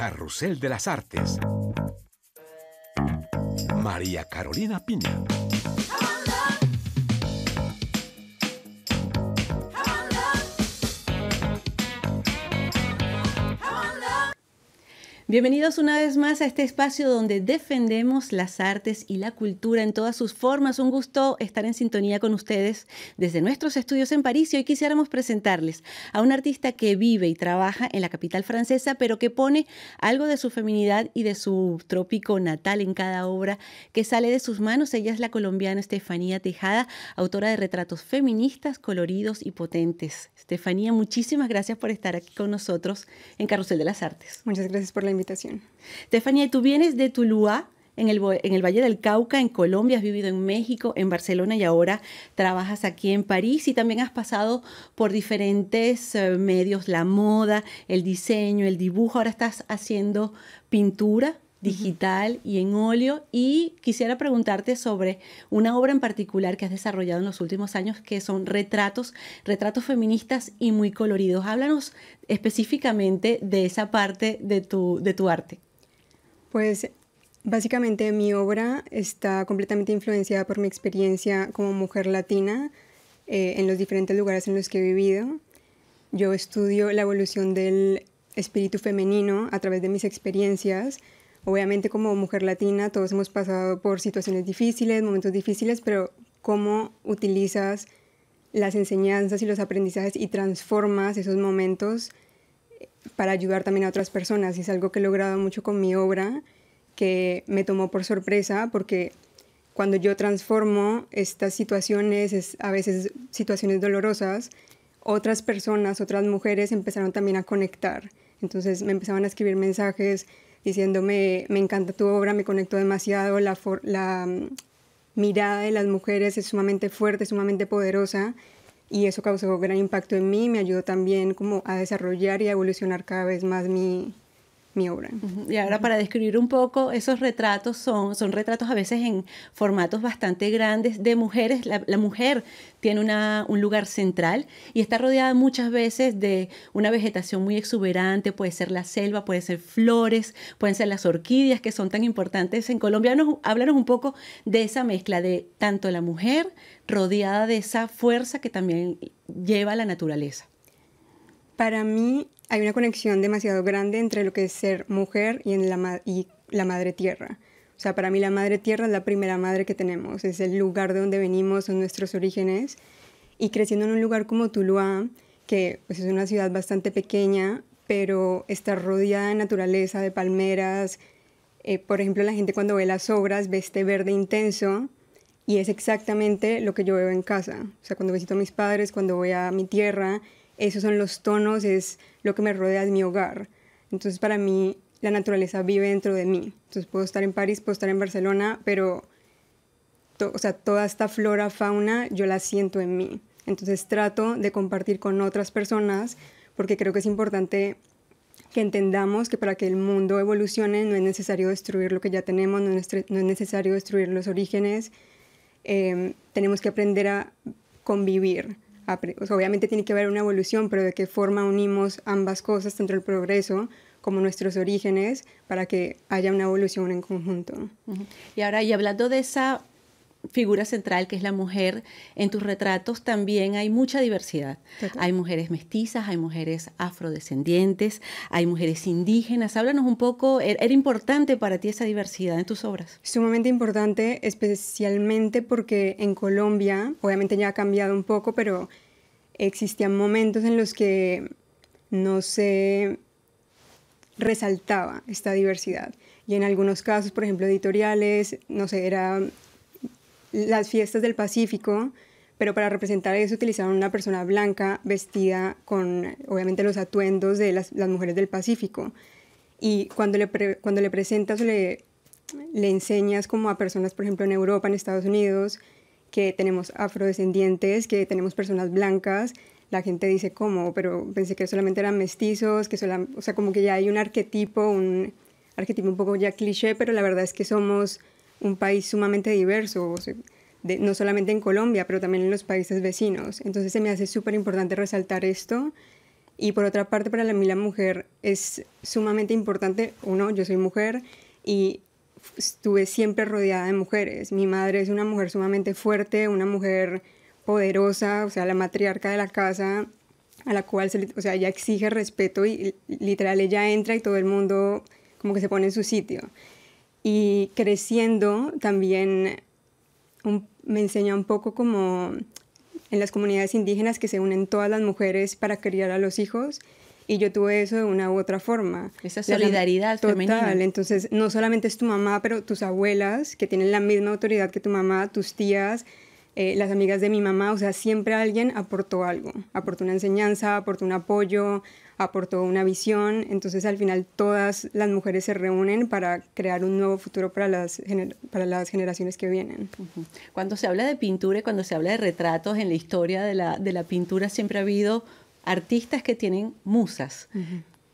Carrusel de las Artes. María Carolina Piña. Bienvenidos una vez más a este espacio donde defendemos las artes y la cultura en todas sus formas. Un gusto estar en sintonía con ustedes desde nuestros estudios en París y hoy quisiéramos presentarles a un artista que vive y trabaja en la capital francesa, pero que pone algo de su feminidad y de su trópico natal en cada obra que sale de sus manos. Ella es la colombiana Estefanía Tejada, autora de retratos feministas, coloridos y potentes. Estefanía, muchísimas gracias por estar aquí con nosotros en Carrusel de las Artes. Muchas gracias por la invitación invitación. tú vienes de Tuluá, en el, Valle del Cauca, en Colombia, has vivido en México, en Barcelona y ahora trabajas aquí en París y también has pasado por diferentes eh, medios, la moda, el diseño, el dibujo, ahora estás haciendo pintura digital y en óleo. Y quisiera preguntarte sobre una obra en particular que has desarrollado en los últimos años, que son retratos, retratos feministas y muy coloridos. Háblanos específicamente de esa parte de tu, de tu arte. Pues básicamente mi obra está completamente influenciada por mi experiencia como mujer latina eh, en los diferentes lugares en los que he vivido. Yo estudio la evolución del espíritu femenino a través de mis experiencias Obviamente como mujer latina todos hemos pasado por situaciones difíciles, momentos difíciles, pero ¿cómo utilizas las enseñanzas y los aprendizajes y transformas esos momentos eh, para ayudar también a otras personas? Y es algo que he logrado mucho con mi obra, que me tomó por sorpresa porque cuando yo transformo estas situaciones, a veces situaciones dolorosas, otras personas, otras mujeres empezaron también a conectar. Entonces me empezaban a escribir mensajes diciéndome, me encanta tu obra, me conecto demasiado, la, la mm, mirada de las mujeres es sumamente fuerte, sumamente poderosa y eso causó gran impacto en mí, me ayudó también como a desarrollar y a evolucionar cada vez más mi, mi obra. Y ahora para describir un poco, esos retratos son, son retratos a veces en formatos bastante grandes de mujeres. La, mujer tiene un lugar central y está rodeada muchas veces de una vegetación muy exuberante, puede ser la selva, puede ser flores, pueden ser las orquídeas que son tan importantes en Colombia. Nos, un poco de esa mezcla de tanto la mujer rodeada de esa fuerza que también lleva la naturaleza. Para mí hay una conexión demasiado grande entre lo que es ser mujer y, la, madre tierra. O sea, para mí la madre tierra es la primera madre que tenemos, es el lugar de donde venimos, son nuestros orígenes. Y creciendo en un lugar como Tuluá, que pues, es una ciudad bastante pequeña, pero está rodeada de naturaleza, de palmeras. Eh, por ejemplo, la gente cuando ve las obras ve este verde intenso y es exactamente lo que yo veo en casa. O sea, cuando visito a mis padres, cuando voy a mi tierra, esos son los tonos, es lo que me rodea, es mi hogar. Entonces para mí la naturaleza vive dentro de mí. Entonces puedo estar en París, puedo estar en Barcelona, pero o sea, toda esta flora, fauna, yo la siento en mí. Entonces trato de compartir con otras personas porque creo que es importante que entendamos que para que el mundo evolucione no es necesario destruir lo que ya tenemos, no es, necesario destruir los orígenes, em, tenemos que aprender a convivir obviamente tiene que haber una evolución, pero de qué forma unimos ambas cosas, tanto el progreso como nuestros orígenes, para que haya una evolución en conjunto. Y ahora, y hablando de esa figura central, que es la mujer, en tus retratos también hay mucha diversidad. Hay mujeres mestizas, hay mujeres afrodescendientes, hay mujeres indígenas. Háblanos un poco, er, ¿era importante para ti esa diversidad en tus obras? Sumamente importante, especialmente porque en Colombia, obviamente ya ha cambiado un poco, pero existían momentos en los que no se resaltaba esta diversidad. Y en algunos casos, por ejemplo, editoriales, no sé, era las fiestas del Pacífico, pero para representar eso utilizaron una persona blanca vestida con, obviamente, los atuendos de las, mujeres del Pacífico. Y cuando le, cuando le presentas o le, enseñas como a personas, por ejemplo, en Europa, en Estados Unidos, que tenemos afrodescendientes, que tenemos personas blancas, la gente dice cómo, pero pensé que solamente eran mestizos, que solamente, o sea, como que ya hay un arquetipo, un arquetipo un poco ya cliché, pero la verdad es que somos un país sumamente diverso, no solamente en Colombia, pero también en los países vecinos. Entonces se me hace súper importante resaltar esto. Y por otra parte, para mí la mujer es sumamente importante. Uno, yo soy mujer y estuve siempre rodeada de mujeres. Mi madre es una mujer sumamente fuerte, una mujer poderosa, o sea, la matriarca de la casa, a la cual, o sea, ella exige respeto y literal ella entra y todo el mundo como que se pone en su sitio. Y creciendo también me enseña un poco como en las comunidades indígenas que se unen todas las mujeres para criar a los hijos. Y yo tuve eso de una u otra forma. Esa solidaridad total. Entonces, no solamente es tu mamá, pero tus abuelas, que tienen la misma autoridad que tu mamá, tus tías, eh, las amigas de mi mamá, o sea, siempre alguien aportó algo, aportó una enseñanza, aportó un apoyo, aportó una visión, entonces al final todas las mujeres se reúnen para crear un nuevo futuro para las, para las generaciones que vienen. Cuando se habla de pintura y cuando se habla de retratos en la historia de la, pintura siempre ha habido artistas que tienen musas.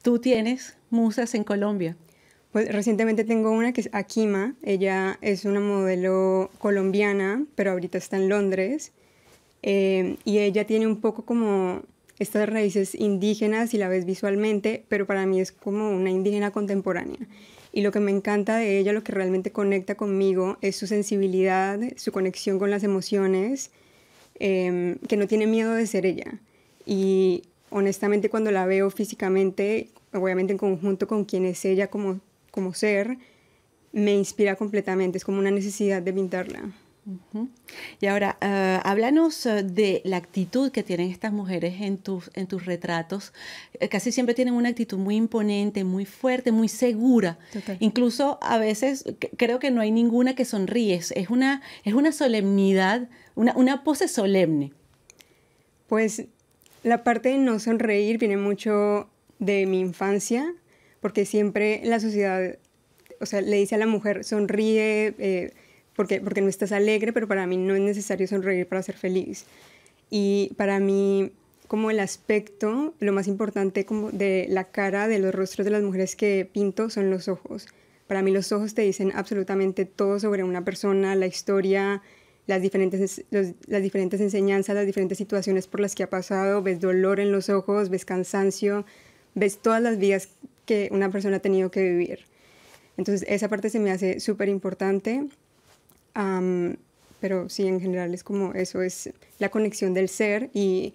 Tú tienes musas en Colombia. Pues recientemente tengo una que es Akima, ella es una modelo colombiana, pero ahorita está en Londres, eh, y ella tiene un poco como estas raíces indígenas, y la ves visualmente, pero para mí es como una indígena contemporánea. Y lo que me encanta de ella, lo que realmente conecta conmigo, es su sensibilidad, su conexión con las emociones, em, que no tiene miedo de ser ella. Y honestamente cuando la veo físicamente, obviamente en conjunto con quien es ella como como ser, me inspira completamente, es como una necesidad de pintarla. Y ahora, eh, háblanos eh, de la actitud que tienen estas mujeres en tus, en tus retratos. Eh, casi siempre tienen una actitud muy imponente, muy fuerte, muy segura. Incluso a veces creo que no hay ninguna que sonríes. Es una, es una solemnidad, una, una pose solemne. Pues la parte de no sonreír viene mucho de mi infancia porque siempre la sociedad, o sea, le dice a la mujer, sonríe eh, porque, porque no estás alegre, pero para mí no es necesario sonreír para ser feliz. Y para mí, como el aspecto, lo más importante como de la cara, de los rostros de las mujeres que pinto, son los ojos. Para mí los ojos te dicen absolutamente todo sobre una persona, la historia, las diferentes, las diferentes enseñanzas, las diferentes situaciones por las que ha pasado, ves dolor en los ojos, ves cansancio, ves todas las vidas que una persona ha tenido que vivir. Entonces, esa parte se me hace súper importante. pero sí, en general es como eso, es la conexión del ser y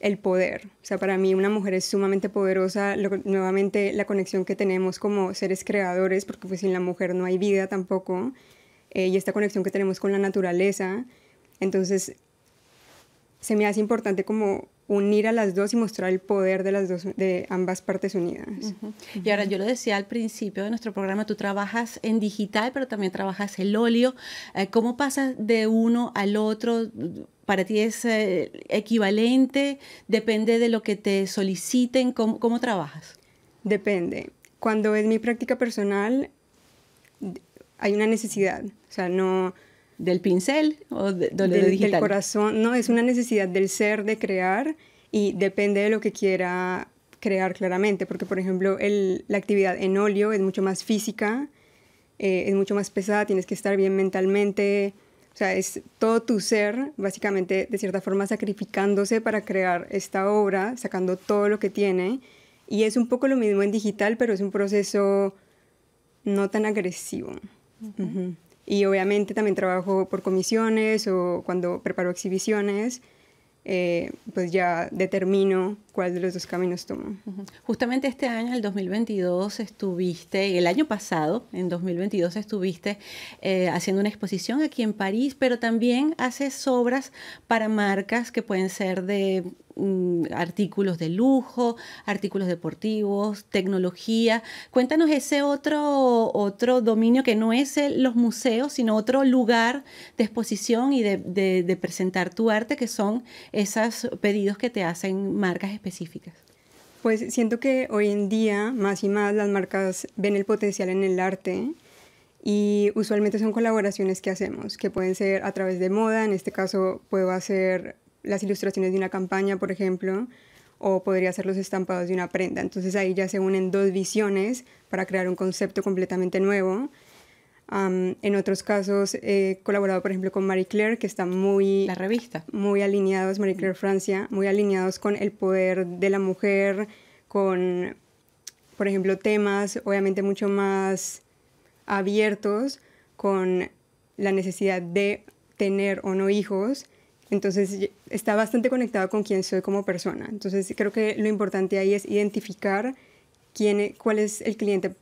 el poder. O sea, para mí una mujer es sumamente poderosa. nuevamente, la conexión que tenemos como seres creadores, porque pues sin la mujer no hay vida tampoco, eh, y esta conexión que tenemos con la naturaleza. Entonces, se me hace importante como unir a las dos y mostrar el poder de las dos de ambas partes unidas. Y ahora yo lo decía al principio de nuestro programa, tú trabajas en digital, pero también trabajas el óleo. Eh, ¿Cómo pasas de uno al otro? ¿Para ti es eh, equivalente? ¿Depende de lo que te soliciten? ¿Cómo, ¿Cómo trabajas? Depende. Cuando es mi práctica personal, hay una necesidad. O sea, no, del pincel o del, digital? del corazón, no, es una necesidad del ser de crear y depende de lo que quiera crear claramente, porque por ejemplo la actividad en óleo es mucho más física, eh, es mucho más pesada, tienes que estar bien mentalmente, o sea, es todo tu ser básicamente de cierta forma sacrificándose para crear esta obra, sacando todo lo que tiene, y es un poco lo mismo en digital, pero es un proceso no tan agresivo. Y obviamente también trabajo por comisiones o cuando preparo exhibiciones, eh, pues ya determino cuál de los dos caminos tomo. Justamente este año, el 2022, estuviste, el año pasado, en 2022, estuviste eh, haciendo una exposición aquí en París, pero también haces obras para marcas que pueden ser de Mm, artículos de lujo, artículos deportivos, tecnología. Cuéntanos ese otro, otro dominio que no es los museos, sino otro lugar de exposición y de, de presentar tu arte, que son esos pedidos que te hacen marcas específicas. Pues siento que hoy en día más y más las marcas ven el potencial en el arte y usualmente son colaboraciones que hacemos, que pueden ser a través de moda, en este caso puedo hacer las ilustraciones de una campaña, por ejemplo, o podría ser los estampados de una prenda. Entonces ahí ya se unen dos visiones para crear un concepto completamente nuevo. en otros casos he colaborado, por ejemplo, con Marie Claire, que está muy... La revista. Muy alineados, Marie Claire Francia, muy alineados con el poder de la mujer, con, por ejemplo, temas obviamente mucho más abiertos, con la necesidad de tener o no hijos, entonces está bastante conectado con quién soy como persona. Entonces creo que lo importante ahí es identificar quién, e, cuál es el cliente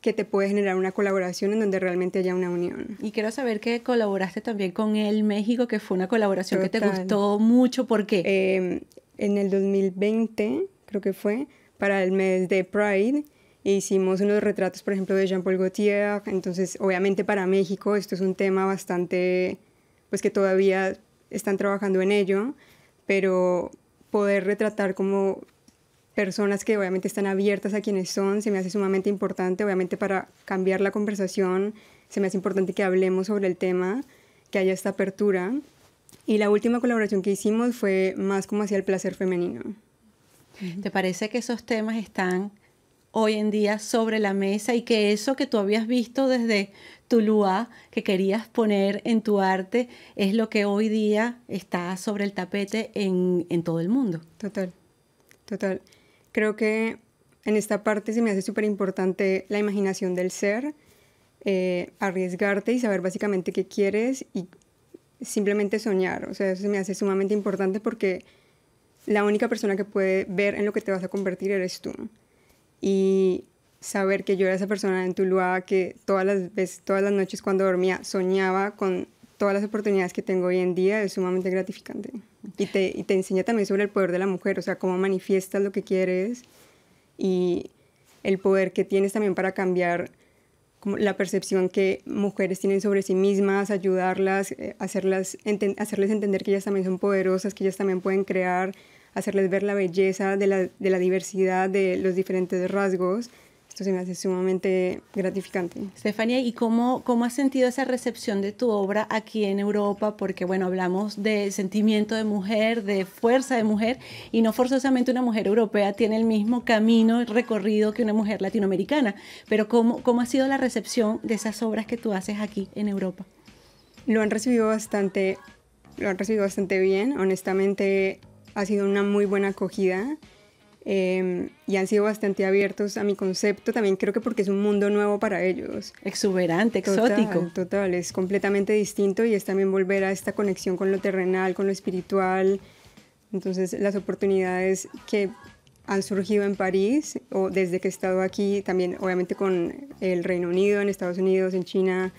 que te puede generar una colaboración en donde realmente haya una unión. Y quiero saber que colaboraste también con El México, que fue una colaboración que te gustó mucho. ¿Por qué? Em, en el 2020, creo que fue, para el mes de Pride, hicimos unos retratos, por ejemplo, de Jean-Paul Gaultier. Entonces, obviamente para México esto es un tema bastante, pues que todavía están trabajando en ello, pero poder retratar como personas que obviamente están abiertas a quienes son, se me hace sumamente importante, obviamente para cambiar la conversación, se me hace importante que hablemos sobre el tema, que haya esta apertura. Y la última colaboración que hicimos fue más como hacia el placer femenino. ¿Te parece que esos temas están hoy en día sobre la mesa y que eso que tú habías visto desde Tuluá que querías poner en tu arte es lo que hoy día está sobre el tapete en, todo el mundo. Total, total. Creo que en esta parte se me hace súper importante la imaginación del ser, eh, arriesgarte y saber básicamente qué quieres y simplemente soñar. O sea, eso se me hace sumamente importante porque la única persona que puede ver en lo que te vas a convertir eres tú y saber que yo era esa persona en Tuluá que todas las todas las noches cuando dormía soñaba con todas las oportunidades que tengo hoy en día es sumamente gratificante. Y te, y enseña también sobre el poder de la mujer, o sea, cómo manifiestas lo que quieres y el poder que tienes también para cambiar como la percepción que mujeres tienen sobre sí mismas, ayudarlas, eh, hacerlas hacerles entender que ellas también son poderosas, que ellas también pueden crear, hacerles ver la belleza de la, diversidad de los diferentes rasgos. Esto se me hace sumamente gratificante. Stefania, ¿y cómo, cómo has sentido esa recepción de tu obra aquí en Europa? Porque, bueno, hablamos de sentimiento de mujer, de fuerza de mujer, y no forzosamente una mujer europea tiene el mismo camino recorrido que una mujer latinoamericana. Pero, ¿cómo, ¿cómo ha sido la recepción de esas obras que tú haces aquí en Europa? Lo han recibido bastante, lo han recibido bastante bien. Honestamente, ha sido una muy buena acogida em, y han sido bastante abiertos a mi concepto. También creo que porque es un mundo nuevo para ellos. Exuberante, exótico. Total, es completamente distinto y es también volver a esta conexión con lo terrenal, con lo espiritual. Entonces las oportunidades que han surgido en París o desde que he estado aquí, también obviamente con el Reino Unido, en Estados Unidos, en China,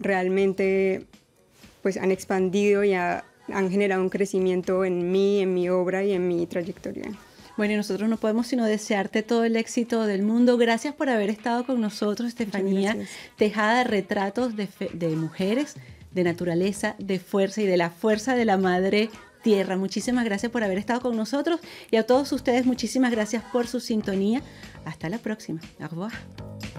realmente pues han expandido y ha han generado un crecimiento en mí, en mi obra y en mi trayectoria. Bueno, y nosotros no podemos sino desearte todo el éxito del mundo. Gracias por haber estado con nosotros, Estefanía Tejada, retratos de, de mujeres, de naturaleza, de fuerza y de la fuerza de la madre tierra. Muchísimas gracias por haber estado con nosotros y a todos ustedes muchísimas gracias por su sintonía. Hasta la próxima. Au revoir.